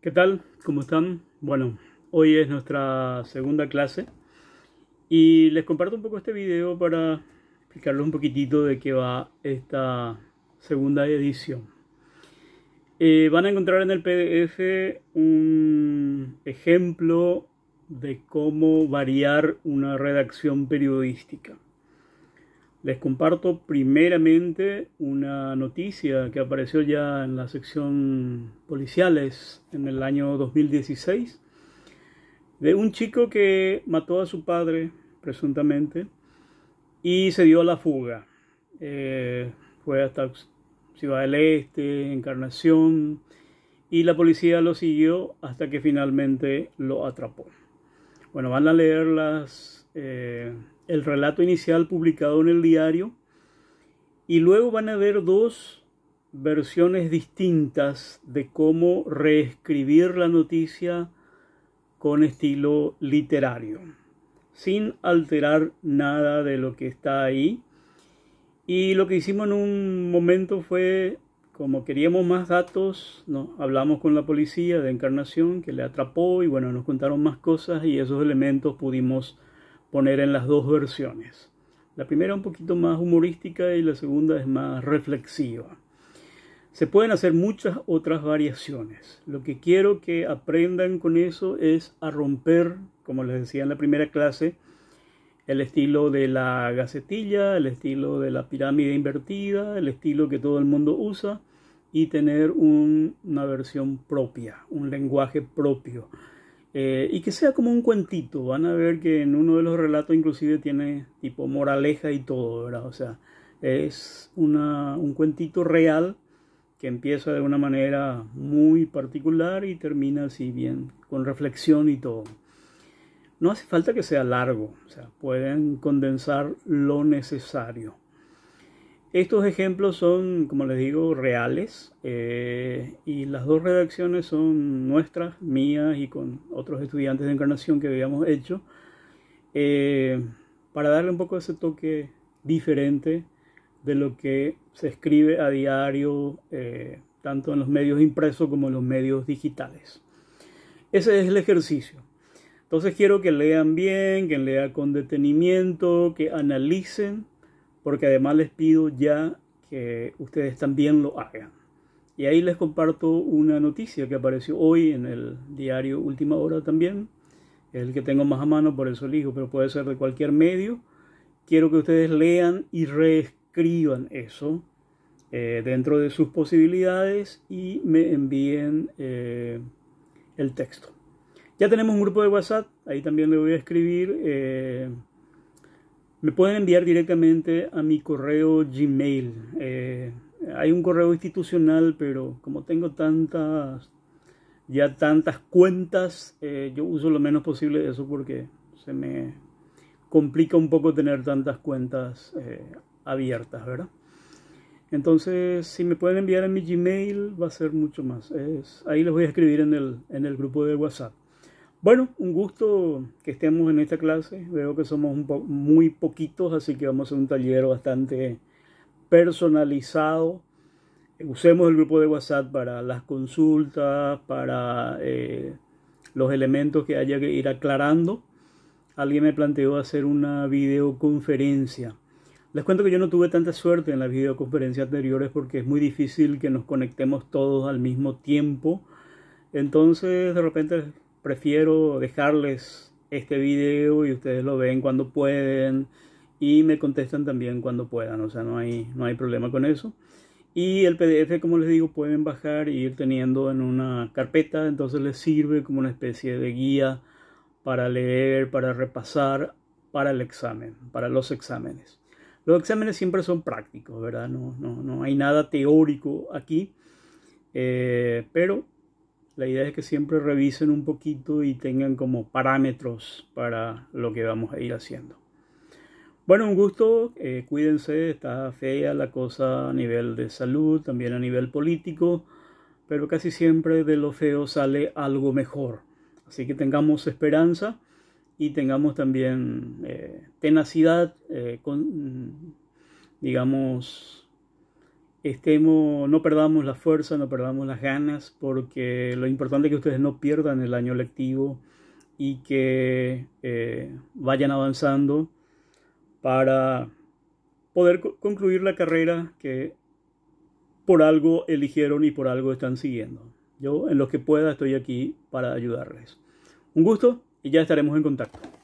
¿Qué tal? ¿Cómo están? Bueno, hoy es nuestra segunda clase y les comparto un poco este video para explicarles un poquitito de qué va esta segunda edición. Eh, van a encontrar en el PDF un ejemplo de cómo variar una redacción periodística. Les comparto primeramente una noticia que apareció ya en la sección policiales en el año 2016 de un chico que mató a su padre presuntamente y se dio a la fuga. Eh, fue hasta Ciudad del Este, Encarnación, y la policía lo siguió hasta que finalmente lo atrapó. Bueno, van a leer las eh, el relato inicial publicado en el diario y luego van a ver dos versiones distintas de cómo reescribir la noticia con estilo literario, sin alterar nada de lo que está ahí. Y lo que hicimos en un momento fue, como queríamos más datos, ¿no? hablamos con la policía de Encarnación, que le atrapó y bueno, nos contaron más cosas y esos elementos pudimos poner en las dos versiones. La primera un poquito más humorística y la segunda es más reflexiva. Se pueden hacer muchas otras variaciones. Lo que quiero que aprendan con eso es a romper, como les decía en la primera clase, el estilo de la gacetilla, el estilo de la pirámide invertida, el estilo que todo el mundo usa y tener una versión propia, un lenguaje propio eh, y que sea como un cuentito. Van a ver que en uno de los relatos inclusive tiene tipo moraleja y todo, ¿verdad? O sea, es una, un cuentito real que empieza de una manera muy particular y termina así bien, con reflexión y todo. No hace falta que sea largo, o sea, pueden condensar lo necesario. Estos ejemplos son, como les digo, reales eh, y las dos redacciones son nuestras, mías y con otros estudiantes de encarnación que habíamos hecho, eh, para darle un poco ese toque diferente de lo que se escribe a diario, eh, tanto en los medios impresos como en los medios digitales. Ese es el ejercicio. Entonces quiero que lean bien, que lean con detenimiento, que analicen porque además les pido ya que ustedes también lo hagan. Y ahí les comparto una noticia que apareció hoy en el diario Última Hora también, el que tengo más a mano, por eso elijo, pero puede ser de cualquier medio. Quiero que ustedes lean y reescriban eso eh, dentro de sus posibilidades y me envíen eh, el texto. Ya tenemos un grupo de WhatsApp, ahí también le voy a escribir. Eh, me pueden enviar directamente a mi correo Gmail. Eh, hay un correo institucional, pero como tengo tantas, ya tantas cuentas, eh, yo uso lo menos posible eso porque se me complica un poco tener tantas cuentas eh, abiertas, ¿verdad? Entonces, si me pueden enviar a mi Gmail, va a ser mucho más. ahí les voy a escribir en el, en el grupo de WhatsApp. Bueno, un gusto que estemos en esta clase. Veo que somos muy poquitos, así que vamos a hacer un taller bastante personalizado. Usemos el grupo de WhatsApp para las consultas, para eh, los elementos que haya que ir aclarando. Alguien me planteó hacer una videoconferencia. Les cuento que yo no tuve tanta suerte en las videoconferencias anteriores porque es muy difícil que nos conectemos todos al mismo tiempo. Entonces, de repente prefiero dejarles este video y ustedes lo ven cuando pueden y me contestan también cuando puedan, o sea, no hay, no hay problema con eso. Y el PDF, como les digo, pueden bajar e ir teniendo en una carpeta, entonces les sirve como una especie de guía para leer, para repasar, para el examen, para los exámenes. Los exámenes siempre son prácticos, ¿verdad? No, no, no hay nada teórico aquí, eh, pero la idea es que siempre revisen un poquito y tengan como parámetros para lo que vamos a ir haciendo. Bueno, un gusto, eh, cuídense, está fea la cosa a nivel de salud, también a nivel político, pero casi siempre de lo feo sale algo mejor. Así que tengamos esperanza y tengamos también eh, tenacidad, eh, con, digamos, estemos, no perdamos la fuerza, no perdamos las ganas, porque lo importante es que ustedes no pierdan el año lectivo y que eh, vayan avanzando para poder concluir la carrera que por algo eligieron y por algo están siguiendo. Yo en lo que pueda estoy aquí para ayudarles. Un gusto y ya estaremos en contacto.